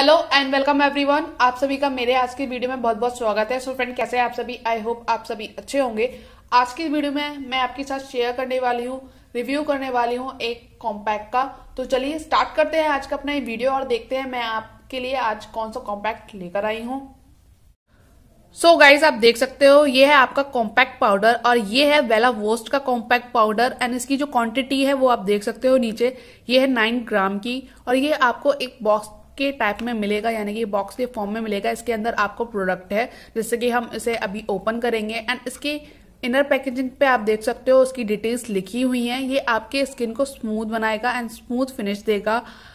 hello and welcome everyone आप सभी का मेरे आज की वीडियो में बहुत बहुत स्वागत है सो so फ्रेंड कैसे हैं आप सभी आई होप आप सभी अच्छे होंगे आज की वीडियो में मैं आपके साथ शेयर करने वाली हूँ रिव्यू करने वाली हूँ एक कॉम्पैक्ट का तो चलिए स्टार्ट करते हैं आज का अपना ये वीडियो और देखते हैं मैं आपके लिए आज कौन सा कॉम्पैक्ट लेकर आई हूँ सो so गाइज आप देख सकते हो ये है आपका कॉम्पैक्ट पाउडर और ये है वेला वोस्ट का कॉम्पैक्ट पाउडर एंड इसकी जो क्वांटिटी है वो आप देख सकते हो नीचे ये है नाइन ग्राम की और ये आपको एक बॉक्स के टाइप में मिलेगा यानी कि बॉक्स के फॉर्म में मिलेगा इसके अंदर आपको प्रोडक्ट है जैसे कि हम इसे अभी ओपन करेंगे एंड इसकी इनर पैकेजिंग पे आप देख सकते हो उसकी डिटेल्स लिखी हुई हैं ये आपके स्किन को स्मूथ बनाएगा एंड स्मूथ फिनिश देगा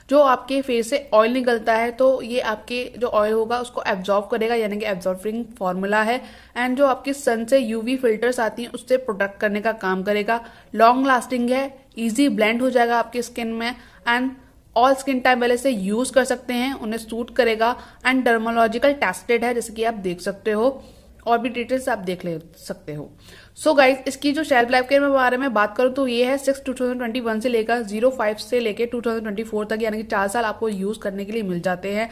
जो आपके फेस से ऑयल निकलता है तो ये आपके जो ऑयल होगा उसको एब्जॉर्व करेगा यानी कि एब्जॉर्बिंग फार्मूला है एंड जो आपके सन से यूवी फिल्टर्स आती हैं उससे प्रोटेक्ट करने का काम करेगा लॉन्ग लास्टिंग है ईजी ब्लेंड हो जाएगा आपके स्किन में एंड ऑल स्किन टाइप वाले से यूज कर सकते हैं उन्हें सूट करेगा एंड डर्मोलॉजिकल टेस्टेड है जैसे कि आप देख सकते हो और भी डिटेल्स आप देख ले सकते हो सो so गाइज इसकी जो शेल्फ लाइफ के बारे में बात करूं तो ये है six two thousand twenty one से लेकर जीरो फाइव से लेकर टू थाउजेंड ट्वेंटी फोर तक यानी कि चार साल आपको यूज करने के लिए मिल जाते हैं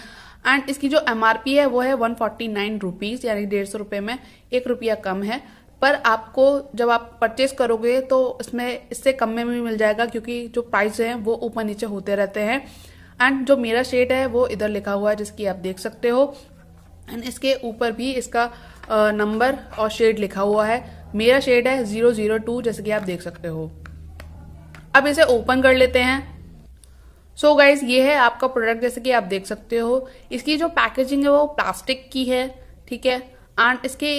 एंड इसकी जो एमआरपी है वो है वन फोर्टी नाइन रुपीज यानी डेढ़ सौ रुपए में एक रुपया कम है पर आपको जब आप परचेज करोगे तो इसमें इससे कम में भी मिल जाएगा क्योंकि जो प्राइस है वो ऊपर नीचे होते रहते हैं एंड जो मेरा शेड है वो इधर लिखा हुआ है जिसकी आप देख सकते हो एंड इसके ऊपर भी इसका नंबर और शेड लिखा हुआ है मेरा शेड है जीरो जीरो टू जैसे कि आप देख सकते हो अब इसे ओपन कर लेते हैं सो so गाइज ये है आपका प्रोडक्ट जैसे कि आप देख सकते हो इसकी जो पैकेजिंग है वो प्लास्टिक की है ठीक है एंड इसके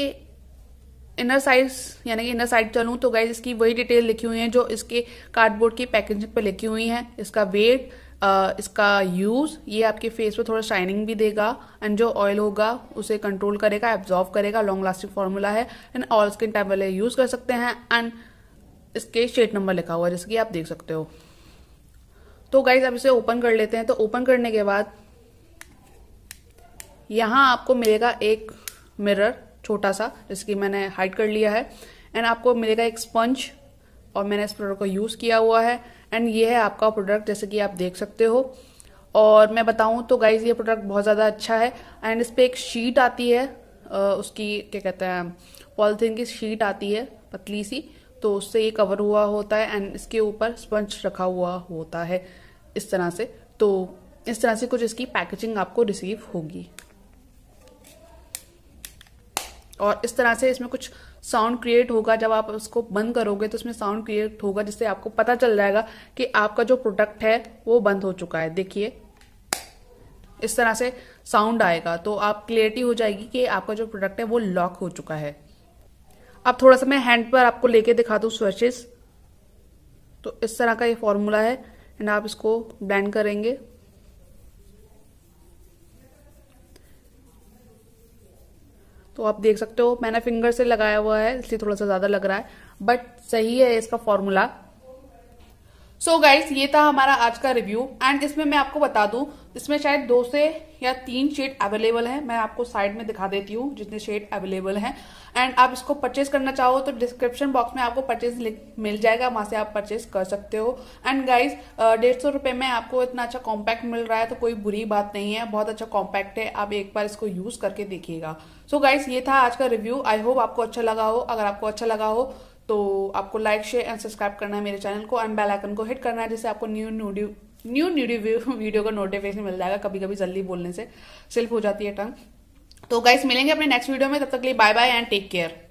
इनर साइड यानी कि इनर साइड चलूँ तो गाइज इसकी वही डिटेल लिखी हुई है जो इसके कार्डबोर्ड की पैकेजिंग पे लिखी हुई है इसका वेट इसका यूज़ ये आपके फेस पे थोड़ा शाइनिंग भी देगा एंड जो ऑयल होगा उसे कंट्रोल करेगा एब्जॉर्व करेगा लॉन्ग लास्टिंग फार्मूला है एंड ऑल स्किन टाइप वाले यूज़ कर सकते हैं एंड इसके शेड नंबर लिखा हुआ है जैसे कि आप देख सकते हो तो गाइज आप इसे ओपन कर लेते हैं तो ओपन करने के बाद यहां आपको मिलेगा एक मिरर छोटा सा जिसकी मैंने हाइड कर लिया है एंड आपको मिलेगा एक स्पंज और मैंने इस प्रोडक्ट को यूज़ किया हुआ है एंड ये है आपका प्रोडक्ट जैसे कि आप देख सकते हो और मैं बताऊँ तो गाइज ये प्रोडक्ट बहुत ज़्यादा अच्छा है एंड इस पर एक शीट आती है उसकी क्या कहते हैं पॉलीथीन की शीट आती है पतली सी तो उससे ये कवर हुआ होता है एंड इसके ऊपर स्पंज रखा हुआ होता है इस तरह से तो इस तरह से कुछ इसकी पैकेजिंग आपको रिसीव होगी और इस तरह से इसमें कुछ साउंड क्रिएट होगा जब आप उसको बंद करोगे तो इसमें साउंड क्रिएट होगा जिससे आपको पता चल जाएगा कि आपका जो प्रोडक्ट है वो बंद हो चुका है देखिए इस तरह से साउंड आएगा तो आप क्लियरिटी हो जाएगी कि आपका जो प्रोडक्ट है वो लॉक हो चुका है अब थोड़ा सा मैं हैंड पर आपको लेके दिखा दू स्वेचेस तो इस तरह का ये फॉर्मूला है एंड आप इसको ब्लैंड करेंगे तो आप देख सकते हो मैंने फिंगर से लगाया हुआ है इसलिए थोड़ा सा ज्यादा लग रहा है बट सही है इसका फॉर्मूला सो so गाइस ये था हमारा आज का रिव्यू एंड इसमें मैं आपको बता दूं इसमें शायद दो से या तीन शेड अवेलेबल है मैं आपको साइड में दिखा देती हूँ जितने शेड अवेलेबल हैं एंड आप इसको परचेज करना चाहो तो डिस्क्रिप्शन बॉक्स में आपको परचेज मिल जाएगा वहां से आप परचेज कर सकते हो एंड गाइज uh, डेढ़ सौ रुपये में आपको इतना अच्छा कॉम्पैक्ट मिल रहा है तो कोई बुरी बात नहीं है बहुत अच्छा कॉम्पैक्ट है आप एक बार इसको यूज करके देखिएगा सो so गाइज ये था आज का रिव्यू आई होप आपको अच्छा लगा हो अगर आपको अच्छा लगा हो तो आपको लाइक शेयर एंड सब्सक्राइब करना है मेरे चैनल को एंड बेलाइकन आइकन को हिट करना है जिससे आपको new new new new video का नोटिफिकेशन मिल जाएगा कभी कभी जल्दी बोलने से सिल्फ हो जाती है टंग तो गाइस मिलेंगे अपने नेक्स्ट वीडियो में तब तक के लिए bye bye and take care